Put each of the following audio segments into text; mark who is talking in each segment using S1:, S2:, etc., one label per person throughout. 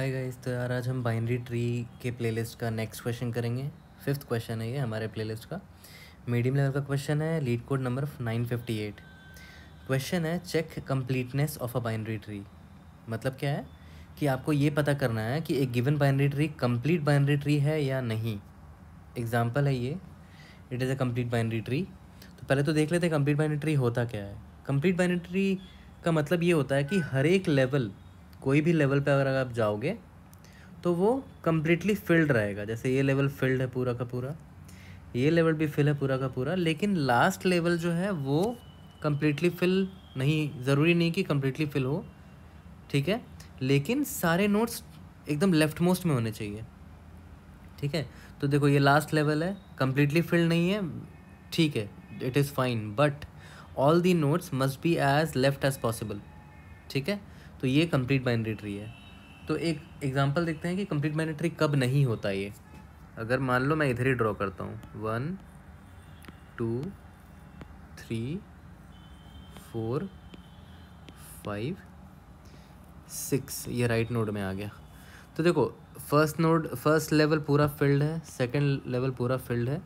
S1: Hi guys तो यार आज हम बाइनरी ट्री के प्लेलिस्ट का नेक्स्ट क्वेश्चन करेंगे फिफ्थ क्वेश्चन है ये हमारे प्लेलिस्ट का मीडियम लेवल का क्वेश्चन है LeetCode number nine fifty eight question है check completeness of a binary tree मतलब क्या है कि आपको ये पता करना है कि एक given binary tree complete binary tree है या नहीं एग्जाम्पल है ये it is a complete binary tree तो पहले तो देख लेते हैं कम्प्लीट बाइनरी ट्री होता क्या है कम्प्लीट बाइनरी ट्री का मतलब ये होता है कि हर एक लेवल कोई भी लेवल पे अगर आप जाओगे तो वो कम्प्लीटली फिल्ड रहेगा जैसे ये लेवल फिल्ड है पूरा का पूरा ये लेवल भी फिल है पूरा का पूरा लेकिन लास्ट लेवल जो है वो कम्प्लीटली फिल नहीं ज़रूरी नहीं कि कम्प्लीटली फिल हो ठीक है लेकिन सारे नोट्स एकदम लेफ्ट मोस्ट में होने चाहिए ठीक है तो देखो ये लास्ट लेवल है कम्प्लीटली फिल्ड नहीं है ठीक है it is fine but all the nodes must be as left as possible ठीक है तो ये कंप्लीट बाइनरी ट्री है तो एक एग्ज़ाम्पल देखते हैं कि कंप्लीट बाइनरी ट्री कब नहीं होता ये अगर मान लो मैं इधर ही ड्रॉ करता हूँ one two three four five six ये राइट नोड में आ गया तो देखो फर्स्ट नोड फर्स्ट लेवल पूरा फील्ड है सेकंड लेवल पूरा फील्ड है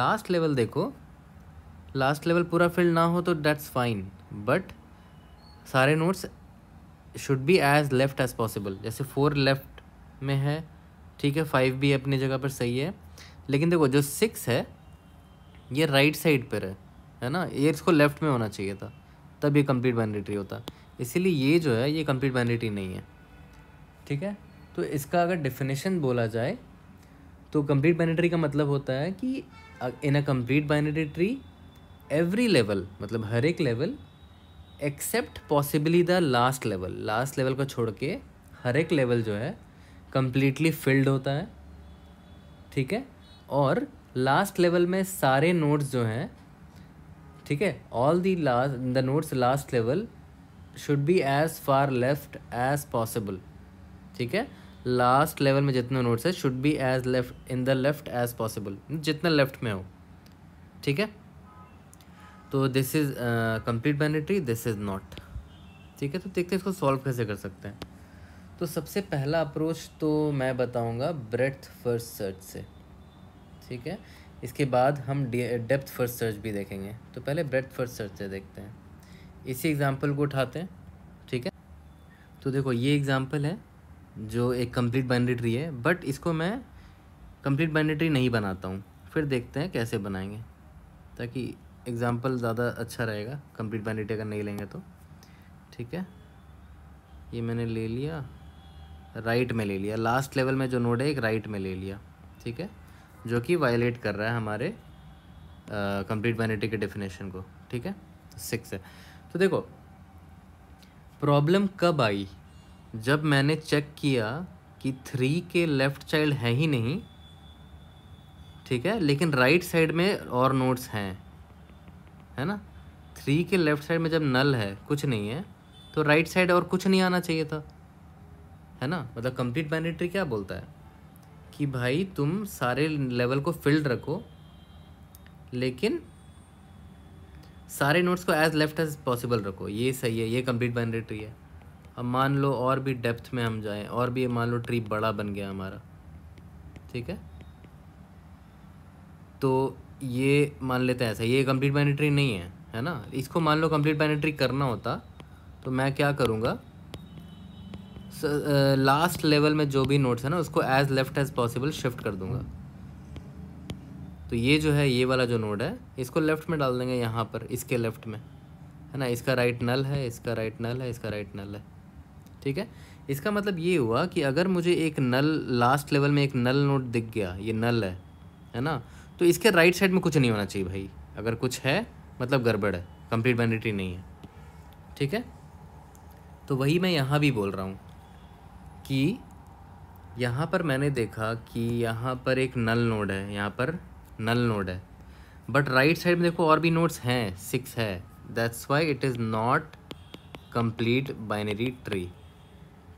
S1: लास्ट लेवल देखो लास्ट लेवल पूरा फील्ड ना हो तो डैट्स फाइन बट सारे nodes should be as left as possible जैसे फोर लेफ़्ट में है ठीक है फाइव भी अपनी जगह पर सही है लेकिन देखो जो सिक्स है ये राइट साइड पर है है ना ये इसको लेफ़्ट में होना चाहिए था तब ये कंप्लीट बाइनरी होता इसीलिए ये जो है ये कंप्लीट बाइनरी नहीं है ठीक है तो इसका अगर डेफिनेशन बोला जाए तो कंप्लीट बाइनरी का मतलब होता है कि in a complete binary tree every level मतलब हर एक level except possibly the last level last level को छोड़ के हर एक लेवल जो है कम्प्लीटली फिल्ड होता है ठीक है और लास्ट लेवल में सारे नोट्स जो हैं ठीक है all the last the nodes last level should be as far left as possible ठीक है लास्ट लेवल में जितने नोट्स है should be as left in the left as possible जितना लेफ्ट में हो ठीक है तो this is complete binary tree this is not ठीक है तो देखते हैं इसको सॉल्व कैसे कर सकते हैं तो सबसे पहला अप्रोच तो मैं बताऊंगा ब्रेथ फर्स्ट सर्च से ठीक है इसके बाद हम डेप्थ फर्स्ट सर्च भी देखेंगे तो पहले ब्रेथ फर्स्ट सर्च से देखते हैं इसी एग्ज़ाम्पल को उठाते हैं ठीक है तो देखो ये एग्ज़ाम्पल है जो एक कंप्लीट बाइनरी है बट इसको मैं कंप्लीट बाइनरी नहीं बनाता हूँ फिर देखते हैं कैसे बनाएंगे ताकि एग्ज़ाम्पल ज़्यादा अच्छा रहेगा कंप्लीट वैनिटी अगर नहीं लेंगे तो ठीक है ये मैंने ले लिया राइट में ले लिया लास्ट लेवल में जो नोड है एक राइट में ले लिया ठीक है जो कि वायलेट कर रहा है हमारे कंप्लीट वैनिटी के डेफिनेशन को ठीक है सिक्स है तो देखो प्रॉब्लम कब आई जब मैंने चेक किया कि थ्री के लेफ़्ट चाइल्ड है ही नहीं ठीक है लेकिन राइट साइड में और नोट्स हैं है ना थ्री के लेफ्ट साइड में जब नल है कुछ नहीं है तो राइट साइड और कुछ नहीं आना चाहिए था है ना मतलब कंप्लीट बाइनरी क्या बोलता है कि भाई तुम सारे लेवल को फिल्ड रखो लेकिन सारे नोट्स को एज लेफ्ट एज पॉसिबल रखो ये सही है ये कंप्लीट मैंडेटरी है अब मान लो और भी डेप्थ में हम जाएं और भी मान लो ट्री बड़ा बन गया हमारा ठीक है तो ये मान लेते हैं ऐसा ये कंप्लीट पेनेट्री नहीं है है ना इसको मान लो कंप्लीट पेनेट्री करना होता तो मैं क्या करूँगा लास्ट लेवल में जो भी नोट्स है ना उसको as left as possible shift कर दूंगा तो ये जो है ये वाला जो नोड है इसको लेफ्ट में डाल देंगे यहाँ पर इसके लेफ्ट में है ना इसका राइट नल है इसका राइट नल है इसका राइट नल है ठीक है इसका मतलब ये हुआ कि अगर मुझे एक नल लास्ट लेवल में एक नल नोट दिख गया ये नल है है ना तो इसके राइट साइड में कुछ नहीं होना चाहिए भाई अगर कुछ है मतलब गड़बड़ है कंप्लीट वैनिटी नहीं है ठीक है तो वही मैं यहाँ भी बोल रहा हूँ कि यहाँ पर मैंने देखा कि यहाँ पर एक नल नोड है यहाँ पर नल नोड है बट राइट साइड में देखो और भी नोड्स हैं सिक्स है that's why it is not complete binary tree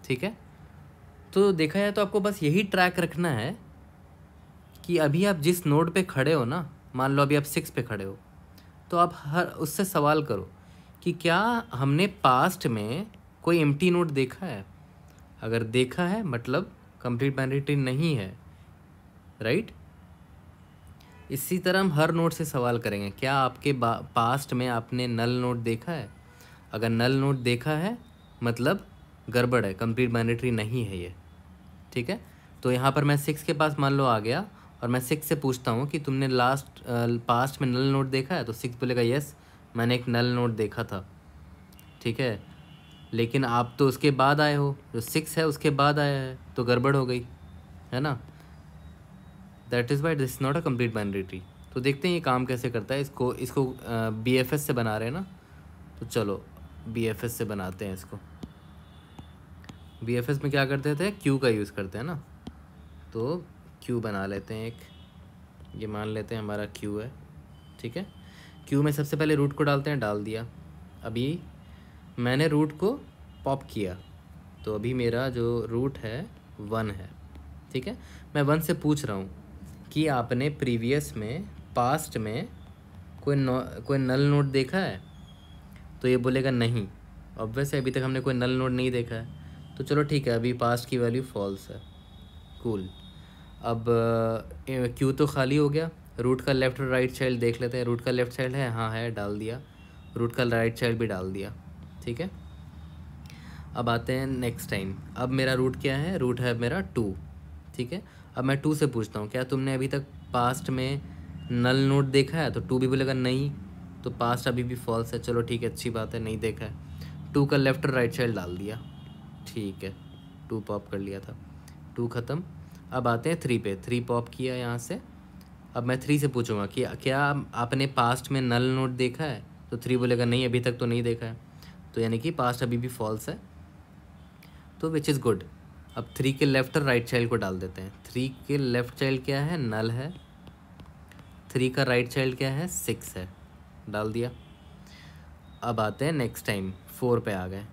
S1: ठीक है तो देखा जाए तो आपको बस यही ट्रैक रखना है कि अभी आप जिस नोड पे खड़े हो ना मान लो अभी आप सिक्स पे खड़े हो तो आप हर उससे सवाल करो कि क्या हमने पास्ट में कोई एम नोड देखा है अगर देखा है मतलब कंप्लीट मैंडेटरी नहीं है राइट इसी तरह हम हर नोट से सवाल करेंगे क्या आपके पास्ट में आपने नल नोट देखा है अगर नल नोट देखा है मतलब गड़बड़ है कंप्लीट मैंडेटरी नहीं है ये ठीक है तो यहाँ पर मैं सिक्स के पास मान लो आ गया और मैं सिक्स से पूछता हूँ कि तुमने लास्ट पास्ट में नल नोट देखा है तो सिक्स बोलेगा यस मैंने एक नल नोट देखा था ठीक है लेकिन आप तो उसके बाद आए हो जो सिक्स है उसके बाद आया है तो गड़बड़ हो गई है ना that is why this not a complete binary तो देखते हैं ये काम कैसे करता है इसको इसको बी एफ एस से बना रहे हैं ना तो चलो बी एफ एस से बनाते हैं इसको बी एफ एस में क्या करते थे क्यू का यूज़ करते हैं ना तो क्यू बना लेते हैं एक ये मान लेते हैं हमारा क्यू है ठीक है क्यू में सबसे पहले रूट को डालते हैं डाल दिया अभी मैंने रूट को पॉप किया तो अभी मेरा जो रूट है वन है ठीक है मैं वन से पूछ रहा हूँ कि आपने प्रीवियस में पास्ट में कोई नो कोई नल नोट देखा है तो ये बोलेगा नहीं ऑब्वियस अभी तक हमने कोई नल नोट नहीं देखा है तो चलो ठीक है अभी पास्ट की वैल्यू फॉल्स है कूल cool. अब क्यू तो खाली हो गया रूट का लेफ़्ट और राइट चाइल्ड देख लेते हैं रूट का लेफ़्ट चाइल्ड है हाँ है डाल दिया रूट का राइट चाइल्ड भी डाल दिया ठीक है अब आते हैं नेक्स्ट टाइम अब मेरा रूट क्या है रूट है मेरा टू ठीक है अब मैं टू से पूछता हूँ क्या तुमने अभी तक पास्ट में नल नोट देखा है तो टू भी बोलेगा नहीं तो पास्ट अभी भी फॉल्स है चलो ठीक है अच्छी बात है नहीं देखा है टू का लेफ़्ट और राइट साइड डाल दिया ठीक है टू पॉप कर लिया था टू ख़त्म अब आते हैं थ्री पे थ्री पॉप किया यहाँ से अब मैं थ्री से पूछूंगा कि क्या आपने पास्ट में नल नोट देखा है तो थ्री बोलेगा नहीं अभी तक तो नहीं देखा है तो यानी कि पास्ट अभी भी फॉल्स है तो विच इज़ गुड अब थ्री के लेफ्ट और राइट चाइल्ड को डाल देते हैं थ्री के लेफ्ट चाइल्ड क्या है नल है थ्री का राइट चाइल्ड क्या है सिक्स है डाल दिया अब आते हैं नेक्स्ट टाइम फोर पे आ गए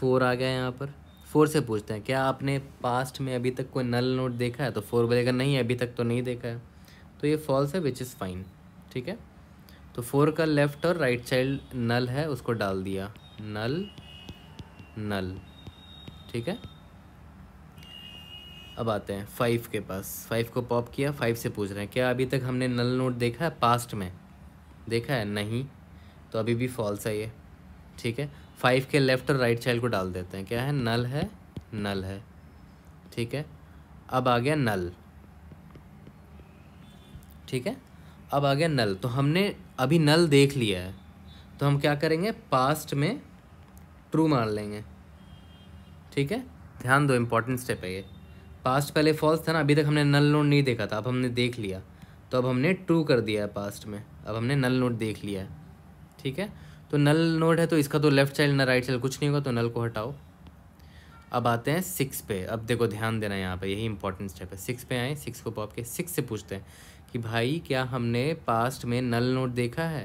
S1: फोर आ गया यहाँ पर फोर से पूछते हैं क्या आपने पास्ट में अभी तक कोई नल नोट देखा है तो फोर बोलेगा नहीं अभी तक तो नहीं देखा है तो ये फॉल्स है विच इज़ फाइन ठीक है तो फोर का लेफ्ट और राइट साइड नल है उसको डाल दिया नल नल ठीक है अब आते हैं फाइव के पास फाइव को पॉप किया फाइव से पूछ रहे हैं क्या अभी तक हमने नल नोट देखा है पास्ट में देखा है नहीं तो अभी भी फॉल्स है ये ठीक है फाइव के लेफ्ट और राइट चाइल्ड को डाल देते हैं क्या है नल है नल है ठीक है अब आ गया नल ठीक है अब आ गया नल तो हमने अभी नल देख लिया है तो हम क्या करेंगे पास्ट में ट्रू मार लेंगे ठीक है ध्यान दो इम्पॉर्टेंट स्टेप है ये पास्ट पहले फॉल्स था ना अभी तक हमने नल नोट नहीं देखा था अब हमने देख लिया तो अब हमने ट्रू कर दिया है पास्ट में अब हमने नल नोट देख लिया है ठीक है तो नल नोड है तो इसका तो लेफ्ट साइड ना राइट चाइल्ड कुछ नहीं होगा तो नल को हटाओ अब आते हैं सिक्स पे अब देखो ध्यान देना यहाँ पे यही इंपॉर्टेंट स्टेप है सिक्स पे आए सिक्स को पॉप के सिक्स से पूछते हैं कि भाई क्या हमने पास्ट में नल नोट देखा है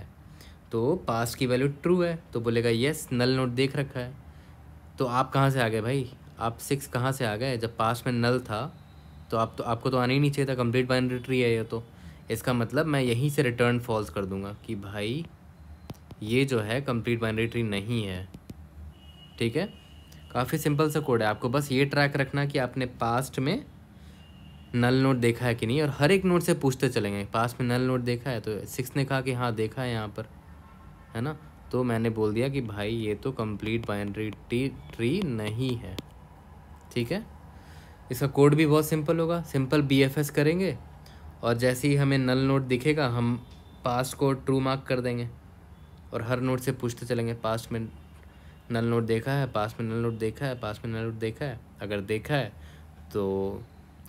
S1: तो पास्ट की वैल्यू ट्रू है तो बोलेगा यस नल नोट देख रखा है तो आप कहाँ से आ गए भाई आप सिक्स कहाँ से आ गए जब पास्ट में नल था तो आप तो आपको तो आना ही नहीं चाहिए था कंप्लीट बाइंड्री है ये तो इसका मतलब मैं यहीं से रिटर्न फॉल्स कर दूंगा कि भाई ये जो है कंप्लीट बाइनरी ट्री नहीं है ठीक है काफ़ी सिंपल सा कोड है आपको बस ये ट्रैक रखना कि आपने पास्ट में नल नोट देखा है कि नहीं और हर एक नोट से पूछते चलेंगे पास्ट में नल नोट देखा है तो सिक्स ने कहा कि हाँ देखा है यहाँ पर है ना तो मैंने बोल दिया कि भाई ये तो कंप्लीट बाइनरी ट्री ट्री नहीं है ठीक है इसका कोड भी बहुत सिंपल होगा सिंपल बी करेंगे और जैसे ही हमें नल नोट दिखेगा हम पास को ट्रू मार्क कर देंगे और हर नोट से पूछते चलेंगे पास्ट में नल नोट देखा है पास्ट में नल नोट देखा है पास्ट में नल नोट देखा है अगर देखा है तो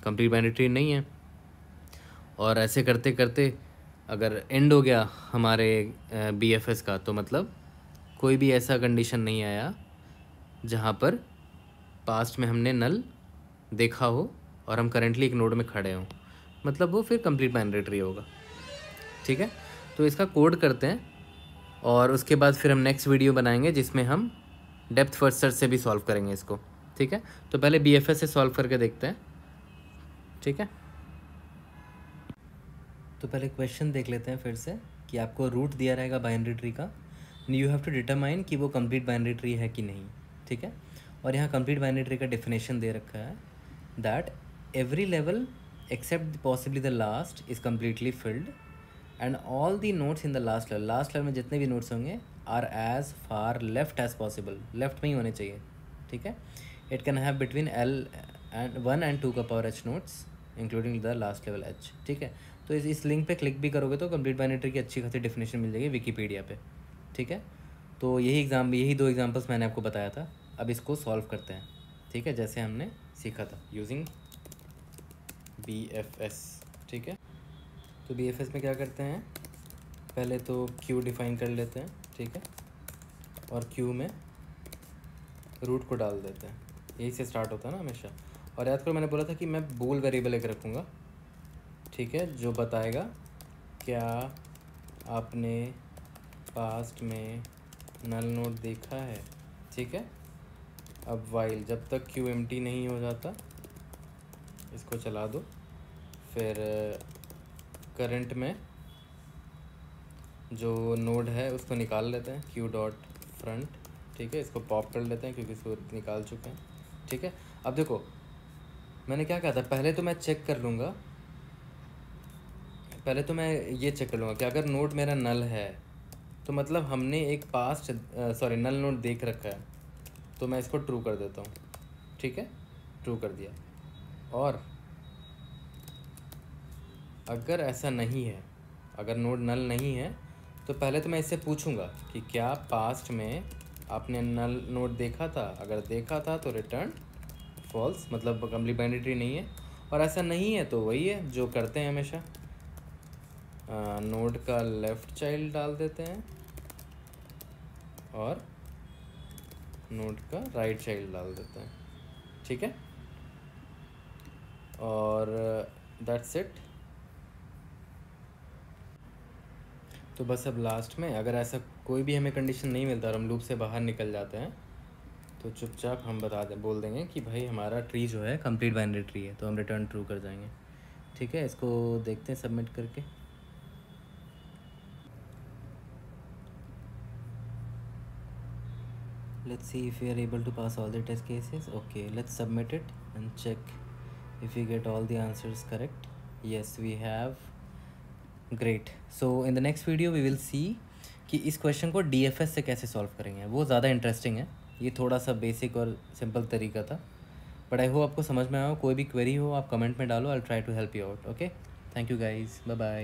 S1: कंप्लीट मैंडेटरी नहीं है और ऐसे करते करते अगर एंड हो गया हमारे बी एफ एस का तो मतलब कोई भी ऐसा कंडीशन नहीं आया जहाँ पर पास्ट में हमने नल देखा हो और हम करेंटली एक नोड में खड़े हों मतलब वो फिर कंप्लीट मैंडेटरी होगा ठीक है तो इसका कोड करते हैं और उसके बाद फिर हम नेक्स्ट वीडियो बनाएंगे जिसमें हम डेप्थ फर्स्ट सर्च से भी सॉल्व करेंगे इसको ठीक है तो पहले बी से सॉल्व करके देखते हैं ठीक है तो पहले क्वेश्चन देख लेते हैं फिर से कि आपको रूट दिया रहेगा बाइनरी ट्री का यू हैव टू डिटरमाइन कि वो कंप्लीट बाइनरी ट्री है कि नहीं ठीक है और यहाँ कंप्लीट बाइनरी ट्री का डेफिनेशन दे रखा है that every level except possibly the last is completely filled and all the nodes in the last level last level में जितने भी नोट्स होंगे are as far left as possible left में ही होने चाहिए ठीक है it can have between L and one and two का power h nodes including the last level h ठीक है तो इस इस लिंक पे क्लिक भी करोगे तो कंप्लीट बाइनेटरी की अच्छी खासी डेफिनेशन मिल जाएगी विकीपीडिया पे ठीक है तो यही एग्जाम यही दो एग्जाम्पल्स मैंने आपको बताया था अब इसको सॉल्व करते हैं ठीक है जैसे हमने सीखा था यूजिंग बी एफ एस ठीक है तो बी एफ एस में क्या करते हैं पहले तो क्यू डिफाइन कर लेते हैं ठीक है और क्यू में रूट को डाल देते हैं यही से स्टार्ट होता है ना हमेशा और याद करो मैंने बोला था कि मैं बोल वेरिएबल एक रखूँगा ठीक है जो बताएगा क्या आपने पास्ट में नल नोट देखा है ठीक है अब वाइल जब तक क्यू एम नहीं हो जाता इसको चला दो फिर करंट में जो नोड है उसको निकाल लेते हैं क्यू डॉट फ्रंट ठीक है इसको पॉप कर लेते हैं क्योंकि इसको निकाल चुके हैं ठीक है अब देखो मैंने क्या कहा था पहले तो मैं चेक कर लूँगा पहले तो मैं ये चेक कर लूँगा कि अगर नोट मेरा नल है तो मतलब हमने एक पास्ट सॉरी नल नोट देख रखा है तो मैं इसको ट्रू कर देता हूँ ठीक है ट्रू कर दिया और अगर ऐसा नहीं है अगर नोड नल नहीं है तो पहले तो मैं इससे पूछूंगा कि क्या पास्ट में आपने नल नोड देखा था अगर देखा था तो रिटर्न फॉल्स मतलब बैंडिट्री नहीं है और ऐसा नहीं है तो वही है जो करते हैं हमेशा नोड का लेफ़्ट चाइल्ड डाल देते हैं और नोड का राइट चाइल्ड डाल देते हैं ठीक है और दैट्स इट तो बस अब लास्ट में अगर ऐसा कोई भी हमें कंडीशन नहीं मिलता और हम लूप से बाहर निकल जाते हैं तो चुपचाप हम बता दें बोल देंगे कि भाई हमारा ट्री जो है कंप्लीट बाइनरी ट्री है तो हम रिटर्न ट्रू कर जाएंगे ठीक है इसको देखते हैं सबमिट करके let's see if you are able to pass all the test cases okay let's submit it and check if you get all the answers correct yes we have great so in the next video we will see कि इस question को D से कैसे solve करेंगे वो ज़्यादा interesting है ये थोड़ा सा बेसिक और सिंपल तरीका था बट आई होप आपको समझ में आया हो कोई भी क्वेरी हो आप कमेंट में डालो I try to help you out okay thank you guys bye bye